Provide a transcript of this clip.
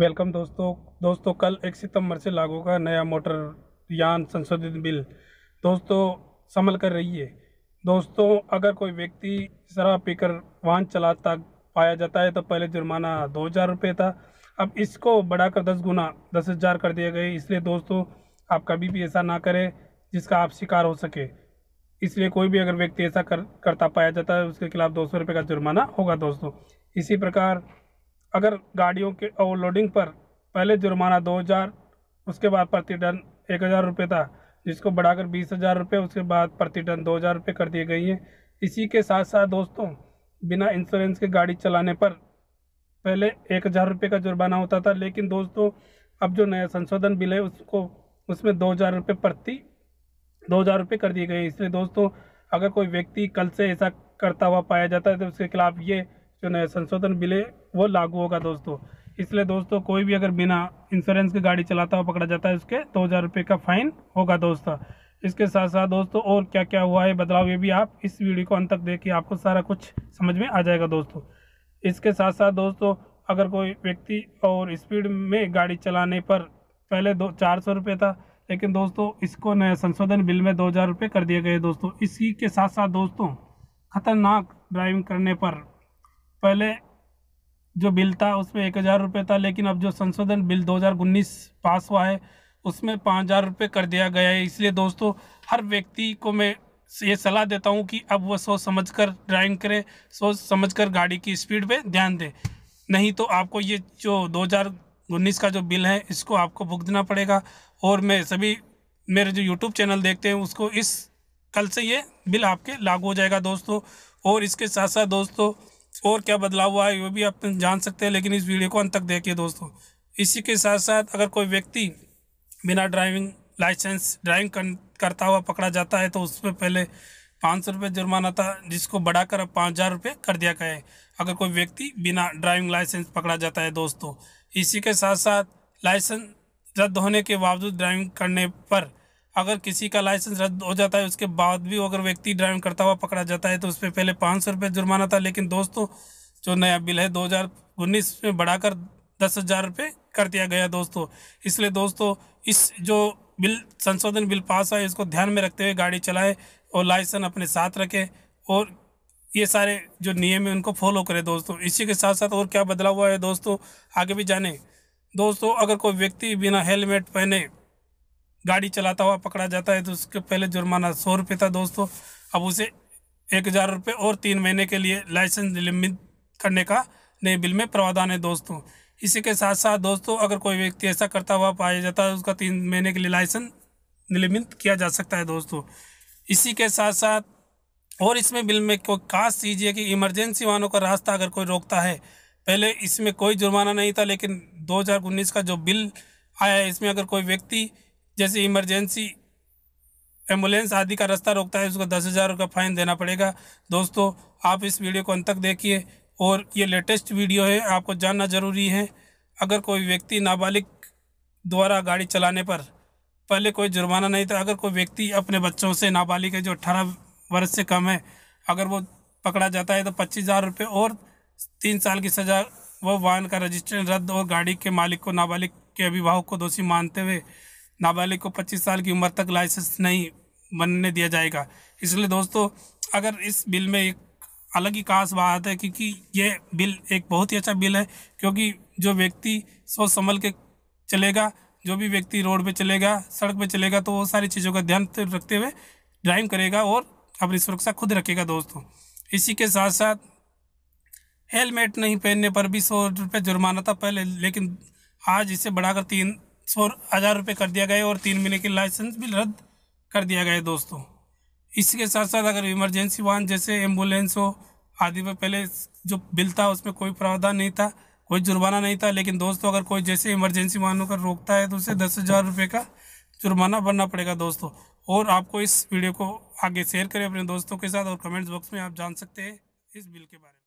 welcome दोस्तों दोस्तों कल एक सितंबर से लागू का नया मोटर यान संशोधित बिल दोस्तों संभल कर रहिए दोस्तों अगर कोई व्यक्ति शराब पीकर वाहन चलाता पाया जाता है तो पहले जुर्माना दो हज़ार रुपये था अब इसको बढ़ाकर दस गुना दस हज़ार कर दिया गया इसलिए दोस्तों आप कभी भी ऐसा ना करें जिसका आप शिकार हो सके इसलिए कोई भी अगर व्यक्ति ऐसा कर करता पाया जाता है उसके खिलाफ दो सौ रुपये का जुर्माना होगा दोस्तों इसी प्रकार अगर गाड़ियों के ओवरलोडिंग पर पहले जुर्माना दो हज़ार उसके बाद प्रति टन एक हज़ार रुपये था जिसको बढ़ाकर बीस हज़ार रुपये उसके बाद प्रति टन दो हज़ार रुपये कर दिए गई हैं इसी के साथ साथ दोस्तों बिना इंश्योरेंस के गाड़ी चलाने पर पहले एक हज़ार रुपये का जुर्माना होता था लेकिन दोस्तों अब जो नया संशोधन बिल है उसको उसमें दो हज़ार रुपये प्रति दो हज़ार रुपये कर दिए गए इसलिए दोस्तों अगर कोई व्यक्ति कल से ऐसा करता हुआ पाया जाता है तो उसके खिलाफ़ ये जो नए संशोधन बिल है वो लागू होगा दोस्तों इसलिए दोस्तों कोई भी अगर बिना इंश्योरेंस की गाड़ी चलाता हुआ पकड़ा जाता है उसके दो हज़ार रुपये का फाइन होगा दोस्तों इसके साथ साथ दोस्तों और क्या क्या हुआ है बदलाव ये भी आप इस वीडियो को अंत तक देखिए आपको सारा कुछ समझ में आ जाएगा दोस्तों इसके साथ साथ दोस्तों अगर कोई व्यक्ति और स्पीड में गाड़ी चलाने पर पहले दो चार सौ रुपये था लेकिन दोस्तों इसको नया संशोधन बिल में दो हज़ार रुपये कर दिए गए दोस्तों इसी के साथ साथ दोस्तों खतरनाक ड्राइविंग करने पर पहले जो बिल था उसमें एक हज़ार रुपये था लेकिन अब जो संशोधन बिल 2019 पास हुआ है उसमें पाँच हज़ार रुपये कर दिया गया है इसलिए दोस्तों हर व्यक्ति को मैं ये सलाह देता हूँ कि अब वह सोच समझ कर ड्राइविंग करें सोच समझ कर गाड़ी की स्पीड पर ध्यान दें नहीं तो आपको ये जो दो हज़ार उन्नीस का जो बिल है इसको आपको भुगतना पड़ेगा और मैं सभी मेरे जो यूट्यूब चैनल देखते हैं उसको इस कल से ये बिल आपके लागू हो जाएगा दोस्तों और इसके साथ साथ दोस्तों और क्या बदलाव हुआ है वो भी आप जान सकते हैं लेकिन इस वीडियो को अंत तक देखिए दोस्तों इसी के साथ साथ अगर कोई व्यक्ति बिना ड्राइविंग लाइसेंस ड्राइविंग करता हुआ पकड़ा जाता है तो उस पर पहले पाँच सौ रुपये जुर्माना था जिसको बढ़ाकर अब पाँच हज़ार रुपये कर दिया गया है अगर कोई व्यक्ति बिना ड्राइविंग लाइसेंस पकड़ा जाता है दोस्तों इसी के साथ साथ लाइसेंस रद्द होने के बावजूद ड्राइविंग करने पर अगर किसी का लाइसेंस रद्द हो जाता है उसके बाद भी अगर व्यक्ति ड्राइविंग करता हुआ पकड़ा जाता है तो उस पर पहले पाँच सौ रुपये जुर्माना था लेकिन दोस्तों जो नया बिल है दो हज़ार उन्नीस में बढ़ाकर दस हज़ार रुपये कर दिया गया दोस्तों इसलिए दोस्तों इस जो बिल संशोधन बिल पास हुआ इसको ध्यान में रखते हुए गाड़ी चलाए और लाइसेंस अपने साथ रखें और ये सारे जो नियम है उनको फॉलो करें दोस्तों इसी के साथ साथ और क्या बदला हुआ है दोस्तों आगे भी जाने दोस्तों अगर कोई व्यक्ति बिना हेलमेट पहने गाड़ी चलाता हुआ पकड़ा जाता है तो उसके पहले जुर्माना सौ रुपये था दोस्तों अब उसे एक हज़ार रुपये और तीन महीने के लिए लाइसेंस निलंबित करने का नए बिल में प्रावधान है दोस्तों इसी के साथ साथ दोस्तों अगर कोई व्यक्ति ऐसा करता हुआ पाया जाता है उसका तीन महीने के लिए लाइसेंस निलंबित किया जा सकता है दोस्तों इसी के साथ साथ और इसमें बिल में कोई खास चीज़ है कि इमरजेंसी वाहनों का रास्ता अगर कोई रोकता है पहले इसमें कोई जुर्माना नहीं था लेकिन दो का जो बिल आया है इसमें अगर कोई व्यक्ति जैसे इमरजेंसी एम्बुलेंस आदि का रास्ता रोकता है उसको दस हज़ार का फाइन देना पड़ेगा दोस्तों आप इस वीडियो को अंत तक देखिए और ये लेटेस्ट वीडियो है आपको जानना ज़रूरी है अगर कोई व्यक्ति नाबालिग द्वारा गाड़ी चलाने पर पहले कोई जुर्माना नहीं था अगर कोई व्यक्ति अपने बच्चों से नाबालिग है जो अट्ठारह वर्ष से कम है अगर वो पकड़ा जाता है तो पच्चीस हज़ार रुपये और तीन साल की सज़ा वह वाहन का रजिस्ट्रेशन रद्द और गाड़ी के मालिक को नाबालिग के अभिभावक को दोषी मानते हुए नाबालिग को 25 साल की उम्र तक लाइसेंस नहीं बनने दिया जाएगा इसलिए दोस्तों अगर इस बिल में एक अलग ही खास बात है क्योंकि ये बिल एक बहुत ही अच्छा बिल है क्योंकि जो व्यक्ति सोच संभल के चलेगा जो भी व्यक्ति रोड पे चलेगा सड़क पे चलेगा तो वो सारी चीज़ों का ध्यान रखते हुए ड्राइव करेगा और अपनी सुरक्षा खुद रखेगा दोस्तों इसी के साथ साथ हेलमेट नहीं पहनने पर भी सौ रुपये जुर्माना था पहले लेकिन आज इसे बढ़ाकर तीन सौ हज़ार रुपये कर दिया गया और तीन महीने के लाइसेंस भी रद्द कर दिया गया दोस्तों इसके साथ साथ अगर इमरजेंसी वाहन जैसे एम्बुलेंस हो आदि पर पहले जो बिल था उसमें कोई प्रावधान नहीं था कोई जुर्माना नहीं था लेकिन दोस्तों अगर कोई जैसे इमरजेंसी वाहनों का रोकता है तो उसे दस हज़ार रुपये का जुर्माना भरना पड़ेगा दोस्तों और आपको इस वीडियो को आगे शेयर करें अपने दोस्तों के साथ और कमेंट्स बॉक्स में आप जान सकते हैं इस बिल के बारे में